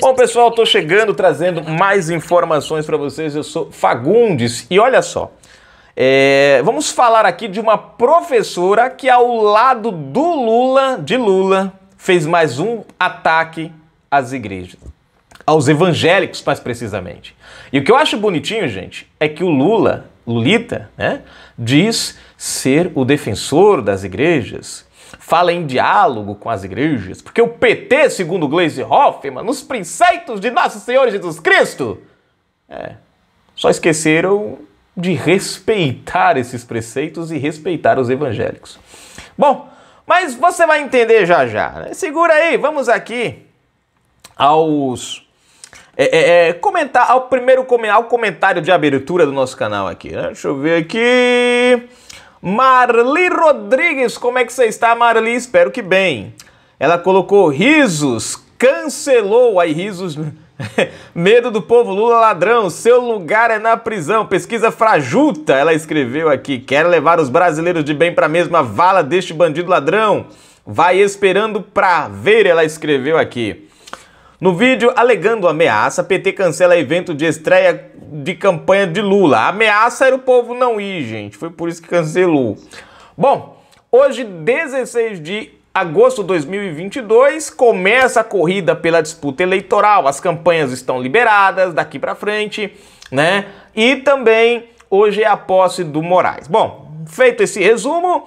Bom, pessoal, estou chegando trazendo mais informações para vocês. Eu sou Fagundes e olha só. É, vamos falar aqui de uma professora que, ao lado do Lula, de Lula, fez mais um ataque às igrejas, aos evangélicos, mais precisamente. E o que eu acho bonitinho, gente, é que o Lula, Lulita, né, diz ser o defensor das igrejas fala em diálogo com as igrejas, porque o PT, segundo Glaze Hoffman, nos preceitos de Nosso Senhor Jesus Cristo, é, só esqueceram de respeitar esses preceitos e respeitar os evangélicos. Bom, mas você vai entender já já. Né? Segura aí, vamos aqui aos é, é, é, comentar ao primeiro ao comentário de abertura do nosso canal aqui. Né? Deixa eu ver aqui. Marli Rodrigues, como é que você está, Marli? Espero que bem. Ela colocou risos, cancelou. Aí, risos. Medo do povo Lula ladrão, seu lugar é na prisão. Pesquisa frajuta, ela escreveu aqui. Quer levar os brasileiros de bem para a mesma vala deste bandido ladrão? Vai esperando pra ver, ela escreveu aqui. No vídeo alegando ameaça, PT cancela evento de estreia de campanha de Lula. A ameaça era o povo não ir, gente. Foi por isso que cancelou. Bom, hoje, 16 de agosto de 2022, começa a corrida pela disputa eleitoral. As campanhas estão liberadas daqui para frente, né? E também hoje é a posse do Moraes. Bom, feito esse resumo,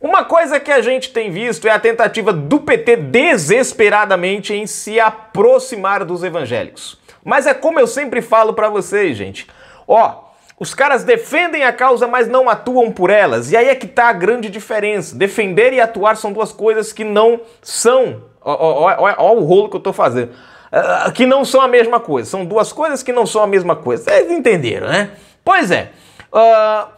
uma coisa que a gente tem visto é a tentativa do PT desesperadamente em se aproximar dos evangélicos. Mas é como eu sempre falo para vocês, gente. Ó, os caras defendem a causa, mas não atuam por elas. E aí é que tá a grande diferença. Defender e atuar são duas coisas que não são. Ó, o rolo que eu tô fazendo. Uh, que não são a mesma coisa. São duas coisas que não são a mesma coisa. Vocês entenderam, né? Pois é. Uh,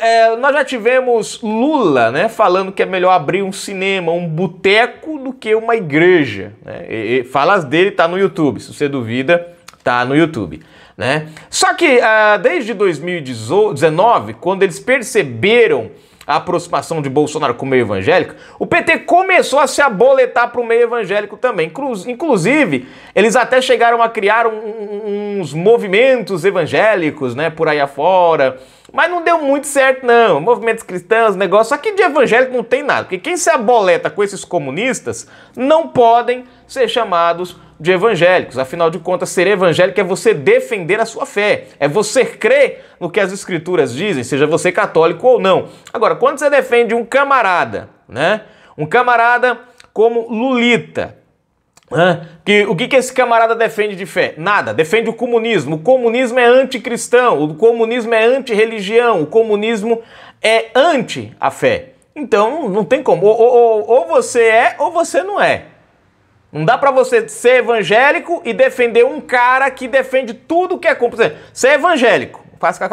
é, é, nós já tivemos Lula né, falando que é melhor abrir um cinema, um boteco, do que uma igreja. Né? E, e, falas dele tá no YouTube, se você duvida, tá no YouTube. Né? Só que ah, desde 2019, quando eles perceberam a aproximação de Bolsonaro com o meio evangélico, o PT começou a se aboletar para o meio evangélico também. Inclusive, eles até chegaram a criar um, uns movimentos evangélicos né, por aí afora. Mas não deu muito certo, não. Movimentos cristãos, negócio. Só que de evangélico não tem nada. Porque quem se aboleta com esses comunistas não podem ser chamados de evangélicos. Afinal de contas, ser evangélico é você defender a sua fé, é você crer no que as escrituras dizem, seja você católico ou não. Agora, quando você defende um camarada, né? Um camarada como Lulita, que, o que, que esse camarada defende de fé? Nada, defende o comunismo. O comunismo é anticristão, o comunismo é antirreligião, o comunismo é anti a fé. Então não tem como. Ou, ou, ou você é ou você não é. Não dá para você ser evangélico e defender um cara que defende tudo que é contra. Por exemplo, você é evangélico.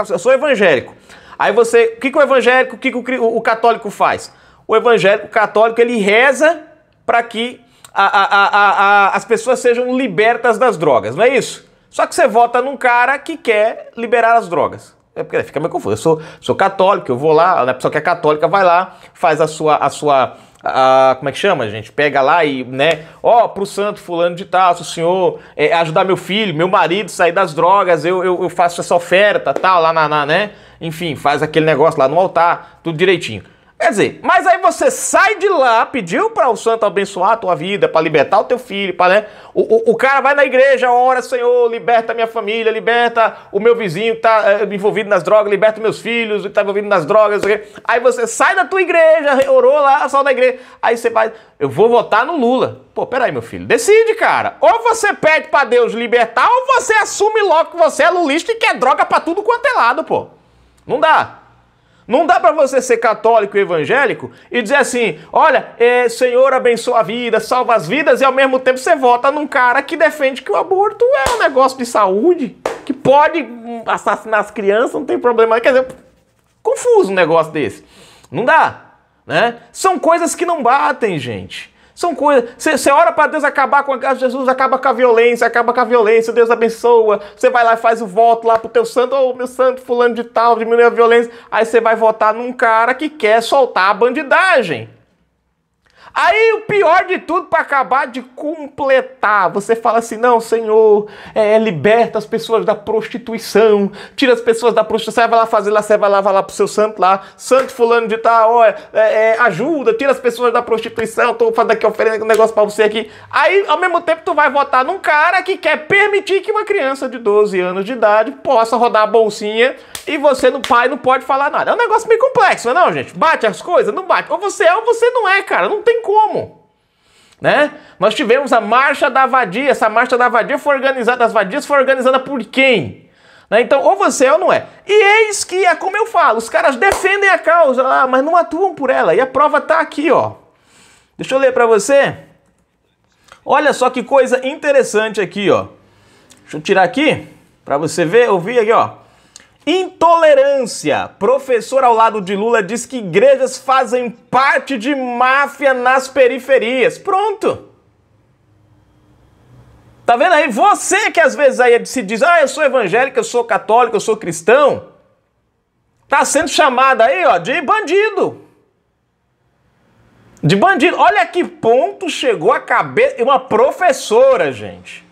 Eu sou evangélico. Aí você. O que, que o evangélico, o que, que o, o católico faz? O evangélico o católico ele reza para que a, a, as pessoas sejam libertas das drogas, não é isso? Só que você vota num cara que quer liberar as drogas. É porque fica meio confuso. Eu sou, sou católico, eu vou lá, a pessoa que é católica vai lá, faz a sua. A sua a, como é que chama, gente? Pega lá e, né? Ó, oh, pro santo fulano de tal, se o senhor é, ajudar meu filho, meu marido sair das drogas, eu, eu, eu faço essa oferta, tal, lá na, na, né? Enfim, faz aquele negócio lá no altar, tudo direitinho. Quer dizer, mas aí você sai de lá, pediu para o santo abençoar a tua vida, para libertar o teu filho, para né? O, o, o, cara vai na igreja, ora, Senhor, liberta a minha família, liberta o meu vizinho que tá é, envolvido nas drogas, liberta meus filhos que tá envolvido nas drogas. Aí você sai da tua igreja, orou lá, saiu da igreja. Aí você vai, eu vou votar no Lula. Pô, peraí, meu filho, decide, cara. Ou você pede para Deus libertar, ou você assume logo que você é lulista e quer droga para tudo quanto é lado, pô. Não dá. Não dá para você ser católico e evangélico e dizer assim: olha, é, Senhor abençoa a vida, salva as vidas, e ao mesmo tempo você vota num cara que defende que o aborto é um negócio de saúde, que pode hum, assassinar as crianças, não tem problema. Quer dizer, confuso um negócio desse. Não dá. Né? São coisas que não batem, gente. São coisas. Você ora para Deus acabar com a casa ah, de Jesus, acaba com a violência, acaba com a violência, Deus abençoa. Você vai lá e faz o voto lá pro teu santo, ô oh, meu santo, fulano de tal, diminui a violência. Aí você vai votar num cara que quer soltar a bandidagem. Aí o pior de tudo, para acabar de completar, você fala assim: não, Senhor, é, é, liberta as pessoas da prostituição, tira as pessoas da prostituição, vai lá fazer lá, você vai lá, vai lá pro seu santo lá, santo fulano de tal, olha, é, é, ajuda, tira as pessoas da prostituição, tô fazendo aqui oferenda um negócio para você aqui. Aí, ao mesmo tempo, tu vai votar num cara que quer permitir que uma criança de 12 anos de idade possa rodar a bolsinha e você, no pai, não pode falar nada. É um negócio meio complexo, é não, gente? Bate as coisas? Não bate. Ou você é ou você não é, cara. Não tem como. Né? Nós tivemos a Marcha da Vadia. Essa Marcha da Vadia foi organizada, as vadias foi organizada por quem? Né? Então, ou você é ou não é. E eis que, é como eu falo, os caras defendem a causa, ah, mas não atuam por ela. E a prova está aqui, ó. Deixa eu ler para você. Olha só que coisa interessante aqui, ó. Deixa eu tirar aqui para você ver, ouvir aqui, ó. Intolerância. Professor ao lado de Lula diz que igrejas fazem parte de máfia nas periferias. Pronto. Tá vendo aí? Você que às vezes aí se diz, ah, eu sou evangélico, eu sou católico, eu sou cristão, tá sendo chamado aí, ó, de bandido. De bandido. Olha que ponto chegou a cabeça. Uma professora, gente.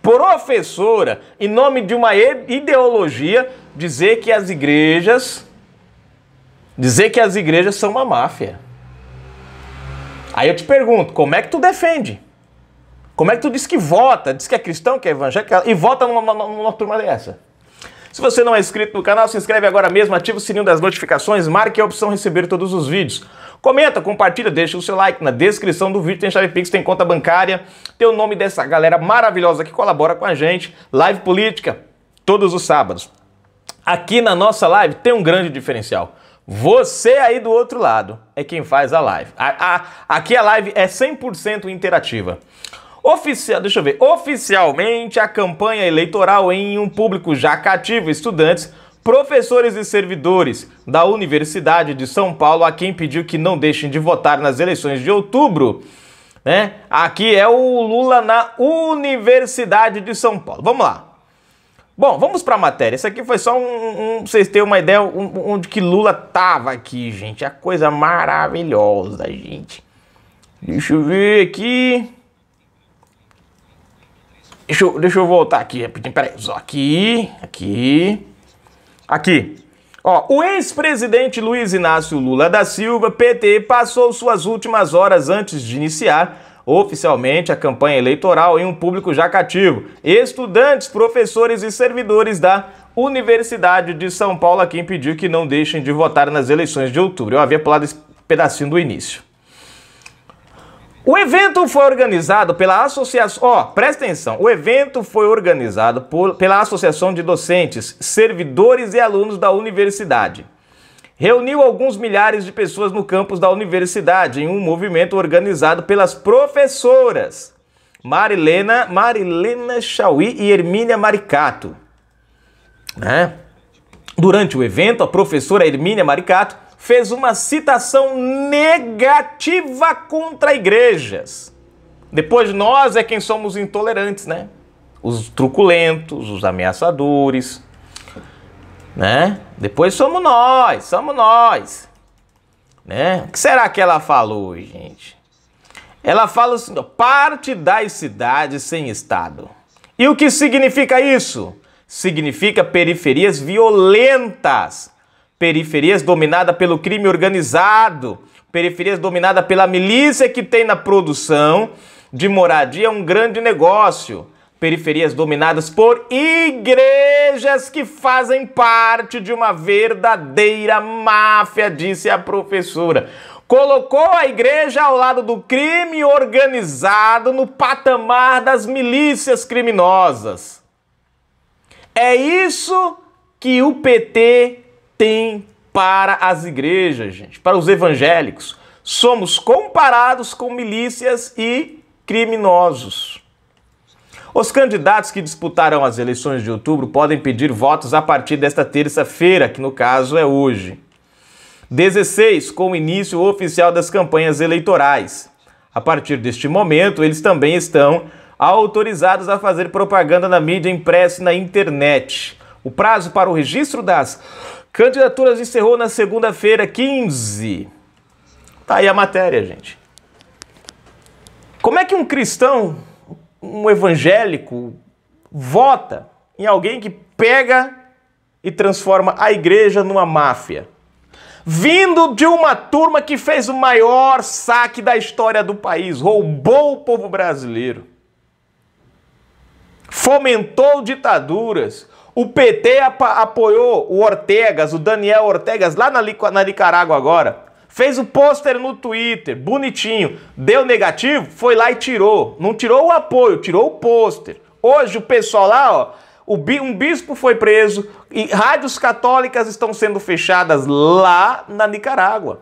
Professora, em nome de uma ideologia dizer que as igrejas dizer que as igrejas são uma máfia. Aí eu te pergunto, como é que tu defende? Como é que tu diz que vota, diz que é cristão, que é evangélico e vota numa, numa, numa turma dessa? Se você não é inscrito no canal, se inscreve agora mesmo, ativa o sininho das notificações, marque a opção receber todos os vídeos. Comenta, compartilha, deixa o seu like. Na descrição do vídeo tem chave Pix, tem conta bancária, tem o nome dessa galera maravilhosa que colabora com a gente. Live Política, todos os sábados. Aqui na nossa live tem um grande diferencial. Você aí do outro lado é quem faz a live. A, a, aqui a live é 100% interativa. Oficial, deixa eu ver. Oficialmente, a campanha eleitoral em um público já cativo, estudantes, professores e servidores da Universidade de São Paulo, a quem pediu que não deixem de votar nas eleições de outubro. Né? Aqui é o Lula na Universidade de São Paulo. Vamos lá. Bom, vamos para a matéria. Isso aqui foi só um, um vocês terem uma ideia onde que Lula tava aqui, gente. A coisa maravilhosa, gente. Deixa eu ver aqui. Deixa eu, deixa eu voltar aqui rapidinho. Peraí, só aqui, aqui, aqui. Ó, o ex-presidente Luiz Inácio Lula da Silva, PT, passou suas últimas horas antes de iniciar oficialmente a campanha eleitoral em um público já cativo. Estudantes, professores e servidores da Universidade de São Paulo aqui pediu que não deixem de votar nas eleições de outubro. Eu havia pulado esse pedacinho do início. O evento foi organizado pela Associação. Ó, oh, presta atenção. O evento foi organizado por, pela Associação de Docentes, Servidores e Alunos da Universidade reuniu alguns milhares de pessoas no campus da universidade em um movimento organizado pelas professoras Marilena, Marilena Chauí e Hermínia Maricato. Né? Durante o evento, a professora Hermínia Maricato fez uma citação negativa contra igrejas. Depois nós é quem somos intolerantes, né? Os truculentos, os ameaçadores, né? Depois somos nós, somos nós, né? O que será que ela falou, gente? Ela fala assim, parte das cidades sem estado. E o que significa isso? Significa periferias violentas, periferias dominadas pelo crime organizado, periferias dominadas pela milícia que tem na produção de moradia um grande negócio periferias dominadas por igrejas que fazem parte de uma verdadeira máfia, disse a professora. Colocou a igreja ao lado do crime organizado no patamar das milícias criminosas. É isso que o PT tem para as igrejas, gente, para os evangélicos. Somos comparados com milícias e criminosos. Os candidatos que disputarão as eleições de outubro podem pedir votos a partir desta terça-feira, que no caso é hoje. 16, com o início oficial das campanhas eleitorais. A partir deste momento, eles também estão autorizados a fazer propaganda na mídia impressa e na internet. O prazo para o registro das candidaturas encerrou na segunda-feira, 15. Tá aí a matéria, gente. Como é que um cristão um evangélico vota em alguém que pega e transforma a igreja numa máfia. Vindo de uma turma que fez o maior saque da história do país, roubou o povo brasileiro, fomentou ditaduras. O PT apoiou o Ortegas, o Daniel Ortegas, lá na, na Nicarágua agora Fez o pôster no Twitter, bonitinho. Deu negativo, foi lá e tirou. Não tirou o apoio, tirou o pôster. Hoje o pessoal lá, ó, um bispo foi preso e rádios católicas estão sendo fechadas lá na Nicarágua.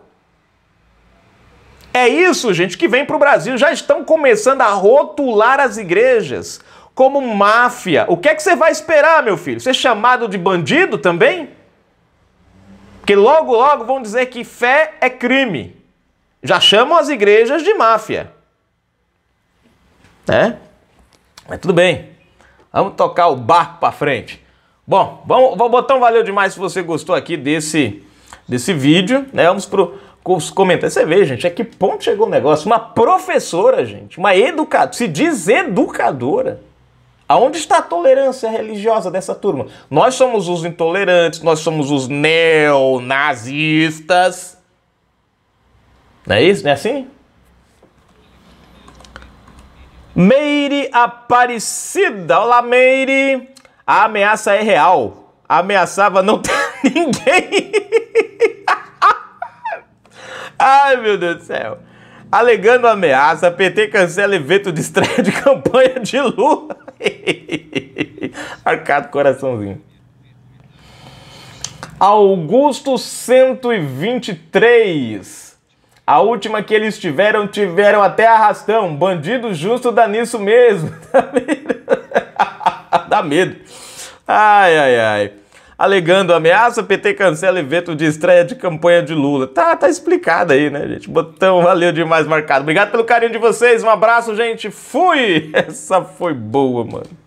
É isso, gente, que vem para o Brasil. Já estão começando a rotular as igrejas como máfia. O que é que você vai esperar, meu filho? Ser chamado de bandido também? Porque logo, logo vão dizer que fé é crime. Já chamam as igrejas de máfia. Né? Mas tudo bem. Vamos tocar o barco para frente. Bom, vamos, vou botar um valeu demais se você gostou aqui desse, desse vídeo. Né? Vamos para os comentários. Você vê, gente, a que ponto chegou o negócio. Uma professora, gente, uma educadora, se diz educadora, Aonde está a tolerância religiosa dessa turma? Nós somos os intolerantes, nós somos os neonazistas. Não é isso? Não é assim? Meire Aparecida. Olá, Meire. A ameaça é real. Ameaçava não ter ninguém. Ai, meu Deus do céu. Alegando ameaça, PT cancela evento de estreia de campanha de Lula. Arcado coraçãozinho. Augusto 123. A última que eles tiveram, tiveram até arrastão. Bandido justo dá nisso mesmo. dá medo. Ai, ai, ai alegando ameaça, PT cancela evento de estreia de campanha de Lula. Tá, tá explicado aí, né, gente? Botão, valeu demais, marcado. Obrigado pelo carinho de vocês, um abraço, gente. Fui! Essa foi boa, mano.